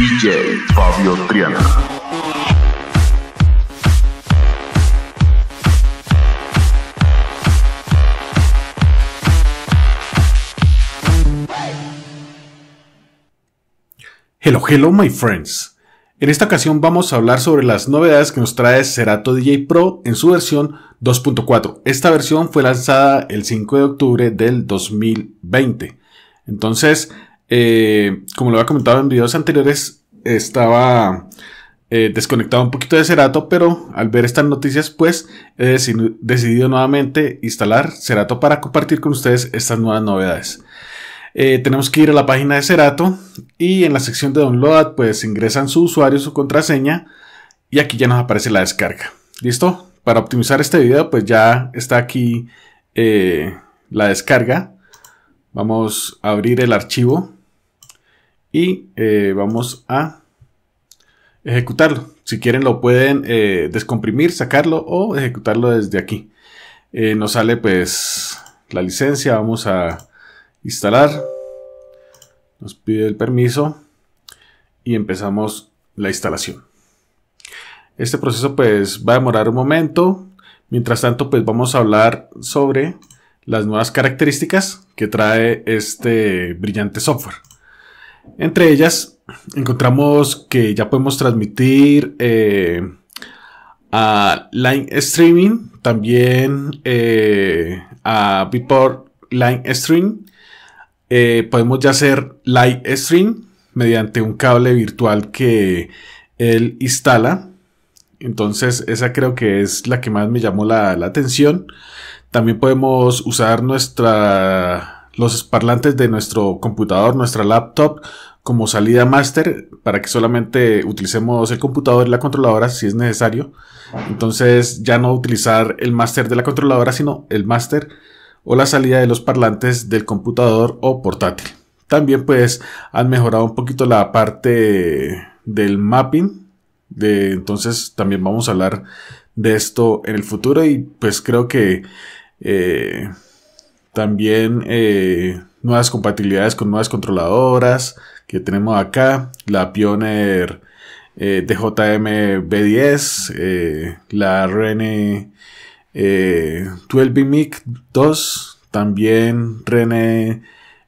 DJ Fabio Triana. Hello, hello, my friends. En esta ocasión vamos a hablar sobre las novedades que nos trae Serato DJ Pro en su versión 2.4. Esta versión fue lanzada el 5 de octubre del 2020. Entonces, eh, como lo había comentado en videos anteriores, estaba eh, desconectado un poquito de Cerato, pero al ver estas noticias, pues he decidido nuevamente instalar Cerato para compartir con ustedes estas nuevas novedades. Eh, tenemos que ir a la página de Cerato y en la sección de download, pues ingresan su usuario, su contraseña y aquí ya nos aparece la descarga. ¿Listo? Para optimizar este video, pues ya está aquí la descarga. Vamos a abrir el archivo y eh, vamos a ejecutarlo. Si quieren lo pueden eh, descomprimir, sacarlo o ejecutarlo desde aquí. Eh, nos sale pues la licencia, vamos a instalar, nos pide el permiso y empezamos la instalación. Este proceso pues va a demorar un momento, mientras tanto pues vamos a hablar sobre las nuevas características que trae este brillante software. Entre ellas encontramos que ya podemos transmitir eh, a Line Streaming, también eh, a VPOR Line Stream. Eh, podemos ya hacer Live Stream mediante un cable virtual que él instala. Entonces esa creo que es la que más me llamó la atención. También podemos usar nuestra los parlantes de nuestro computador, nuestra laptop, como salida master para que solamente utilicemos el computador y la controladora si es necesario. Entonces ya no utilizar el máster de la controladora, sino el máster o la salida de los parlantes del computador o portátil. También pues han mejorado un poquito la parte del mapping. De, entonces también vamos a hablar de esto en el futuro y pues creo que... Eh, también eh, nuevas compatibilidades con nuevas controladoras que tenemos acá. La Pioneer eh, DJM B10, eh, la Rene 12 eh, mic 2, también Rene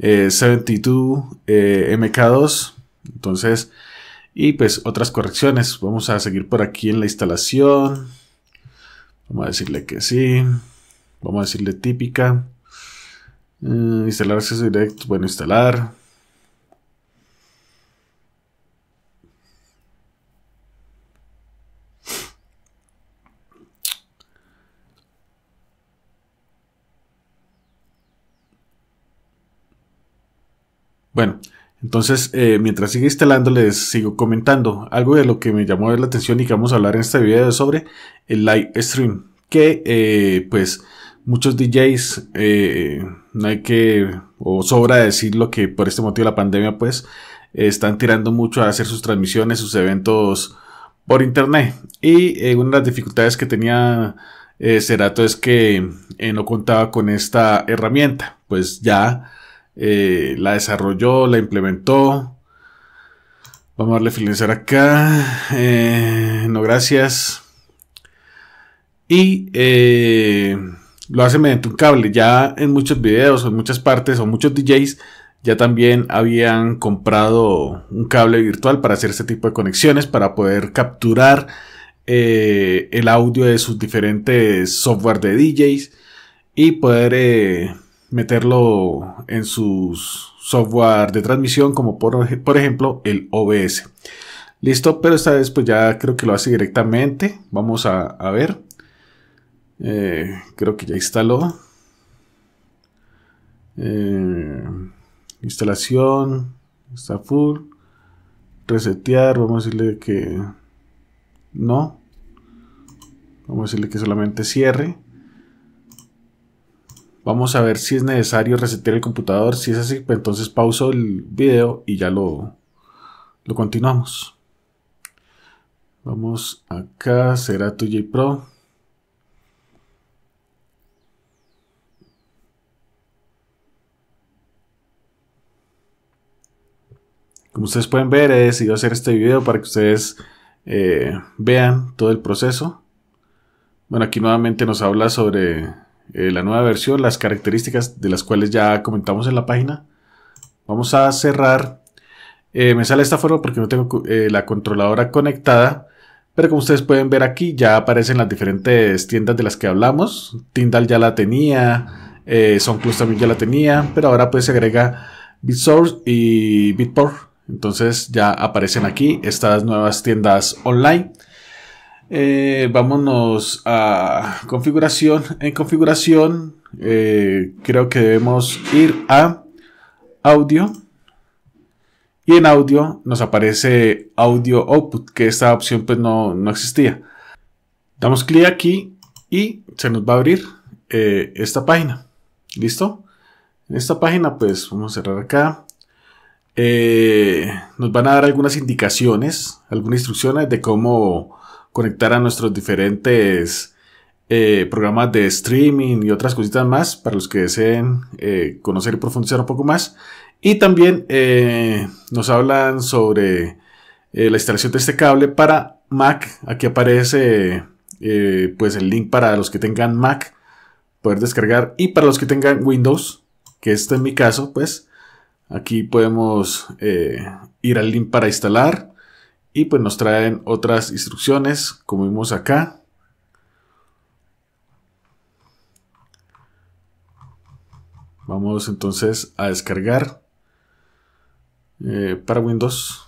72 MK2. Entonces, y pues otras correcciones. Vamos a seguir por aquí en la instalación. Vamos a decirle que sí. Vamos a decirle típica. Mm, instalar acceso directo. Bueno, instalar. Bueno, entonces eh, mientras sigue instalando les sigo comentando algo de lo que me llamó la atención y que vamos a hablar en este video sobre el live stream que eh, pues muchos DJs, no eh, hay que, o sobra decirlo que por este motivo de la pandemia, pues, están tirando mucho a hacer sus transmisiones, sus eventos por internet. Y eh, una de las dificultades que tenía Serato eh, Cerato es que no contaba con esta herramienta. Pues ya la desarrolló, la implementó. Vamos a darle finalizar acá. no, gracias. Y eh, lo hace mediante un cable. Ya en muchos videos en muchas partes o muchos DJs ya también habían comprado un cable virtual para hacer este tipo de conexiones, para poder capturar eh, el audio de sus diferentes software de DJs y poder eh, meterlo en sus software de transmisión como por, por ejemplo el OBS. Listo, pero esta vez pues ya creo que lo hace directamente. Vamos a ver. Eh, creo que ya instaló. Eh, instalación. Está full. Resetear. Vamos a decirle que no. Vamos a decirle que solamente cierre. Vamos a ver si es necesario resetear el computador. Si es así, pues entonces pauso el video y ya lo, lo continuamos. Vamos acá, será tu J Pro. Como ustedes pueden ver, he decidido hacer este video para que ustedes eh, vean todo el proceso. Bueno, aquí nuevamente nos habla sobre eh, la nueva versión, las características de las cuales ya comentamos en la página. Vamos a cerrar. Eh, me sale esta forma porque no tengo la controladora conectada. Pero como ustedes pueden ver aquí, ya aparecen las diferentes tiendas de las que hablamos. Tindal ya la tenía, eh, también ya la tenía, pero ahora pues se agrega BitSource y BitPort. Entonces ya aparecen aquí estas nuevas tiendas online. Eh, vámonos a configuración. En configuración eh, creo que debemos ir a audio. Y en audio nos aparece audio output, que esta opción pues no, existía. Damos clic aquí y se nos va a abrir eh, esta página. ¿Listo? En esta página pues vamos a cerrar acá. Eh, nos van a dar algunas indicaciones, algunas instrucciones de cómo conectar a nuestros diferentes eh, programas de streaming y otras cositas más para los que deseen eh, conocer y profundizar un poco más. Y también nos hablan sobre la instalación de este cable para Mac. Aquí aparece pues el link para los que tengan Mac poder descargar y para los que tengan Windows, que este en mi caso, pues Aquí podemos eh, ir al link para instalar y pues nos traen otras instrucciones como vimos acá. Vamos entonces a descargar eh, para Windows.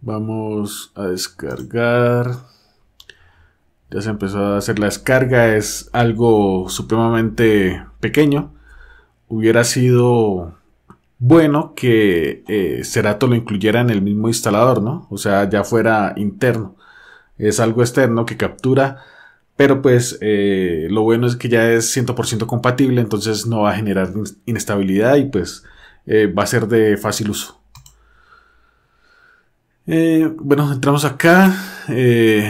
Vamos a descargar. Ya se empezó a hacer la descarga. Es algo supremamente pequeño hubiera sido bueno que eh, Cerato lo incluyera en el mismo instalador, ¿no? O sea, ya fuera interno. Es algo externo que captura, pero pues eh, lo bueno es que ya es 100% compatible, entonces no va a generar inestabilidad y pues eh, va a ser de fácil uso. Eh, bueno, entramos acá. le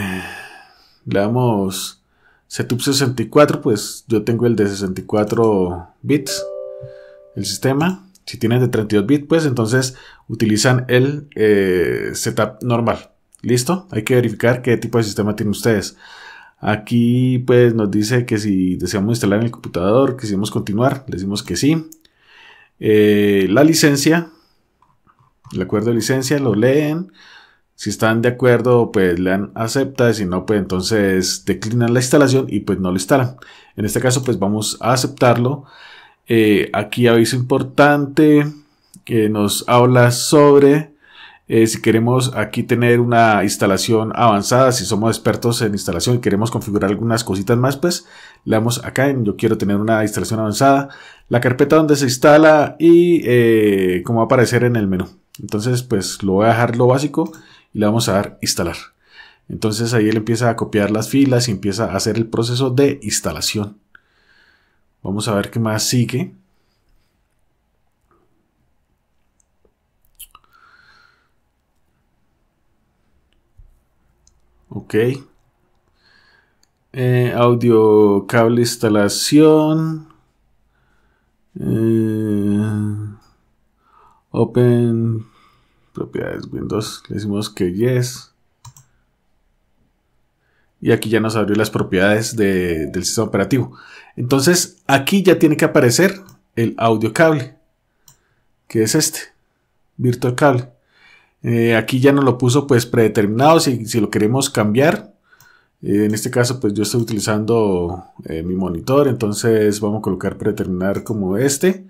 damos setup 64, pues yo tengo el de 64 bits el sistema. Si tienen de 32 bits, pues entonces utilizan el eh, setup normal. ¿Listo? Hay que verificar qué tipo de sistema tienen ustedes. Aquí pues nos dice que si deseamos instalar en el computador, que si continuar, le decimos que sí. Eh, la licencia, el acuerdo de licencia, lo leen. Si están de acuerdo, pues lean, acepta, si no, pues entonces declinan la instalación y pues no lo instalan. En este caso, pues vamos a aceptarlo. Eh, aquí aviso importante que nos habla sobre eh, si queremos aquí tener una instalación avanzada, si somos expertos en instalación y queremos configurar algunas cositas más, pues le damos acá en yo quiero tener una instalación avanzada, la carpeta donde se instala y eh, cómo va a aparecer en el menú. Entonces pues lo voy a dejar lo básico y le vamos a dar instalar. Entonces ahí él empieza a copiar las filas y empieza a hacer el proceso de instalación. Vamos a ver qué más sigue. Ok. Eh, audio cable instalación. Eh, open propiedades Windows. Le decimos que yes y aquí ya nos abrió las propiedades del sistema operativo. Entonces aquí ya tiene que aparecer el audio cable, que es este, virtual cable. Eh, aquí ya nos lo puso pues predeterminado, si, si lo queremos cambiar. Eh, en este caso pues yo estoy utilizando eh, mi monitor, entonces vamos a colocar predeterminar como este.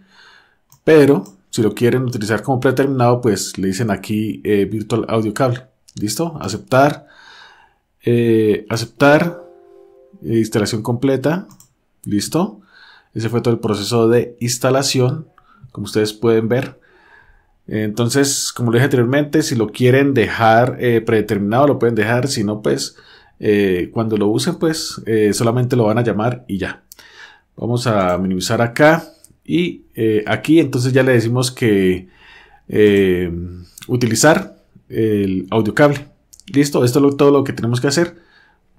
Pero si lo quieren utilizar como predeterminado pues le dicen aquí virtual audio cable. ¿Listo? Aceptar. Eh, aceptar, eh, instalación completa, listo. Ese fue todo el proceso de instalación, como ustedes pueden ver. Entonces, como lo dije anteriormente, si lo quieren dejar eh, predeterminado, lo pueden dejar. Si no, pues cuando lo usen, pues solamente lo van a llamar y ya. Vamos a minimizar acá. Y aquí entonces ya le decimos que utilizar el audio cable listo, esto es todo lo que tenemos que hacer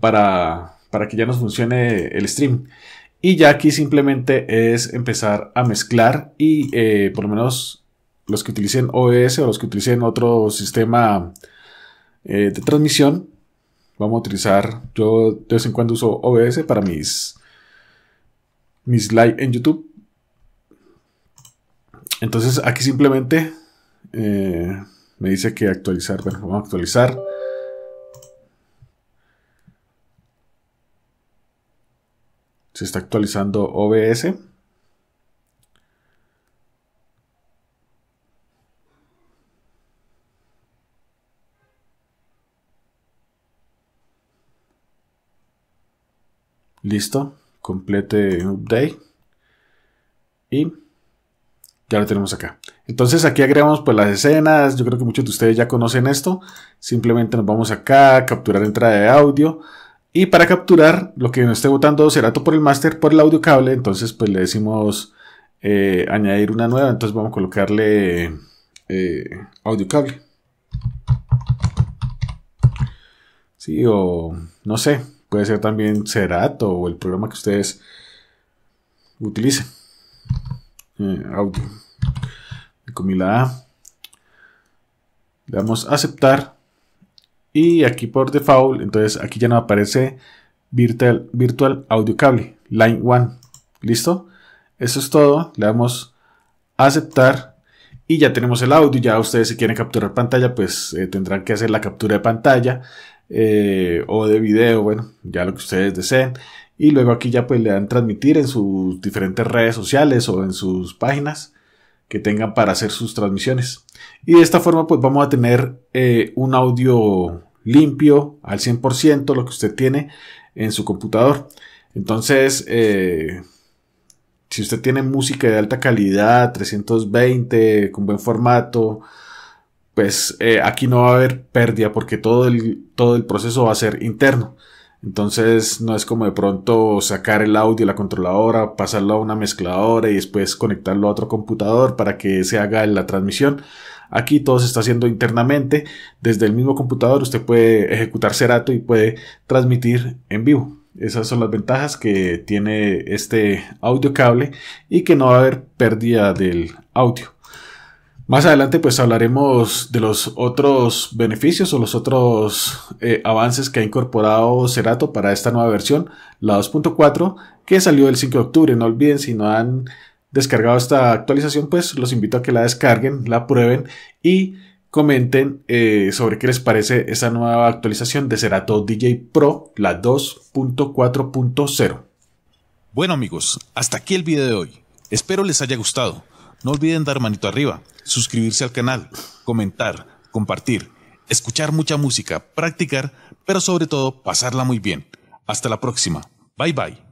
para, que ya nos funcione el stream. Y ya aquí simplemente es empezar a mezclar y eh, por lo menos los que utilicen OBS e o los que utilicen otro sistema eh, de transmisión, vamos a utilizar, yo de vez en cuando uso OBS e para mis, mis live en YouTube. Entonces aquí simplemente eh, me dice que actualizar, bueno, vamos a actualizar. Se está actualizando OBS. Listo. Complete update. Y ya lo tenemos acá. Entonces aquí agregamos pues las escenas. Yo creo que muchos de ustedes ya conocen esto. Simplemente nos vamos acá, a capturar entrada de audio. Y para capturar lo que nos esté votando Serato por el master, por el audio cable, entonces pues le decimos eh, añadir una nueva, entonces vamos a colocarle eh, audio cable. Sí, o no sé, puede ser también Serato. o el programa que ustedes utilicen. Eh, audio. Con A. Le damos aceptar y aquí por default, entonces aquí ya nos aparece Virtual, Audio Cable, Line 1. ¿Listo? Eso es todo. Le damos aceptar y ya tenemos el audio. Ya ustedes si quieren capturar pantalla, pues eh, tendrán que hacer la captura de pantalla eh, o de video, bueno, ya lo que ustedes deseen. Y luego aquí ya pues le dan transmitir en sus diferentes redes sociales o en sus páginas que tengan para hacer sus transmisiones. Y de esta forma pues vamos a tener eh, un audio limpio al 100% lo que usted tiene en su computador. Entonces, eh, si usted tiene música de alta calidad, 320, con buen formato, pues eh, aquí no va a haber pérdida porque todo el, todo el proceso va a ser interno. Entonces no es como de pronto sacar el audio de la controladora, pasarlo a una mezcladora y después conectarlo a otro computador para que se haga la transmisión. Aquí todo se está haciendo internamente. Desde el mismo computador usted puede ejecutar Serato y puede transmitir en vivo. Esas son las ventajas que tiene este audio cable y que no va a haber pérdida del audio. Más adelante pues hablaremos de los otros beneficios o los otros eh, avances que ha incorporado Serato para esta nueva versión, la 2.4, que salió el 5 de octubre. No olviden si no han descargado esta actualización, pues los invito a que la descarguen, la prueben y comenten eh, sobre qué les parece esa nueva actualización de Serato DJ Pro, la 2.4.0. Bueno amigos, hasta aquí el video de hoy. Espero les haya gustado. No olviden dar manito arriba, suscribirse al canal, comentar, compartir, escuchar mucha música, practicar, pero sobre todo pasarla muy bien. Hasta la próxima. Bye bye.